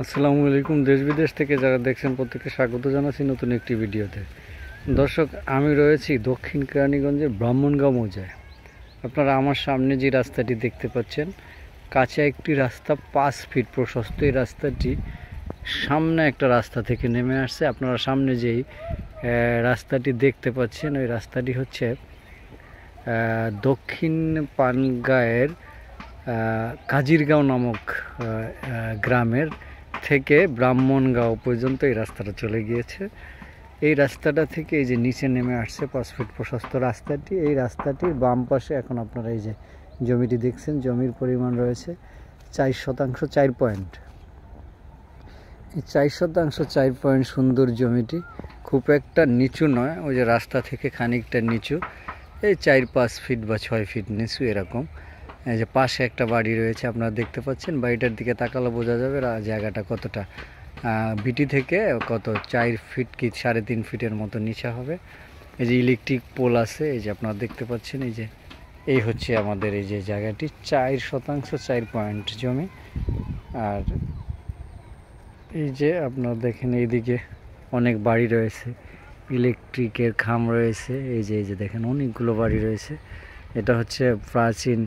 আসসালামু আলাইকুম দেশ বিদেশ থেকে যারা দেখছেন প্রত্যেককে স্বাগত জানাচ্ছি নতুন একটি ভিডিওতে দর্শক আমি রয়েছি দক্ষিণ কেরানীগঞ্জের ব্রাহ্মণগাঁও মৌজায় আপনারা আমার সামনে যে রাস্তাটি দেখতে পাচ্ছেন কাছে একটি রাস্তা পাঁচ ফিট প্রশস্ত এই রাস্তাটি সামনে একটা রাস্তা থেকে নেমে আসছে আপনারা সামনে যেই রাস্তাটি দেখতে পাচ্ছেন ওই রাস্তাটি হচ্ছে দক্ষিণ পানগাঁয়ের কাজিরগাঁও নামক গ্রামের থেকে ব্রাহ্মণগাঁও পর্যন্ত এই রাস্তাটা চলে গিয়েছে এই রাস্তাটা থেকে এই যে নিচে নেমে আসছে পাঁচ ফিট প্রশস্ত রাস্তাটি এই রাস্তাটির বাম পাশে এখন আপনারা এই যে জমিটি দেখছেন জমির পরিমাণ রয়েছে চার শতাংশ চার পয়েন্ট এই চার শতাংশ চার পয়েন্ট সুন্দর জমিটি খুব একটা নিচু নয় ওই যে রাস্তা থেকে খানিকটা নিচু এই চার পাঁচ ফিট বা ছয় ফিট নিচু এরকম এই যে পাশে একটা বাড়ি রয়েছে আপনারা দেখতে পাচ্ছেন বাড়িটার দিকে তাকালে বোঝা যাবে জায়গাটা কতটা বিটি থেকে কত চার ফিট কি সাড়ে তিন ফিটের মতো নিচে হবে এই যে ইলেকট্রিক পোল আছে এই যে আপনারা দেখতে পাচ্ছেন এই যে এই হচ্ছে আমাদের এই যে জায়গাটি চার শতাংশ চার পয়েন্ট জমি আর এই যে আপনারা দেখেন এইদিকে অনেক বাড়ি রয়েছে ইলেকট্রিকের খাম রয়েছে এই যে এই যে দেখেন অনেকগুলো বাড়ি রয়েছে এটা হচ্ছে প্রাচীন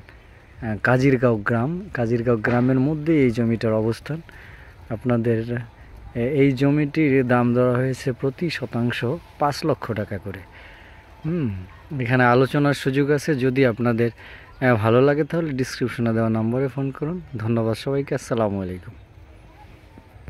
কাজিরগাঁও গ্রাম কাজিরগাঁও গ্রামের মধ্যে এই জমিটার অবস্থান আপনাদের এই জমিটির দাম ধরা হয়েছে প্রতি শতাংশ পাঁচ লক্ষ টাকা করে হুম এখানে আলোচনার সুযোগ আছে যদি আপনাদের ভালো লাগে তাহলে ডিসক্রিপশনে দেওয়া নম্বরে ফোন করুন ধন্যবাদ সবাইকে আসসালামু আলাইকুম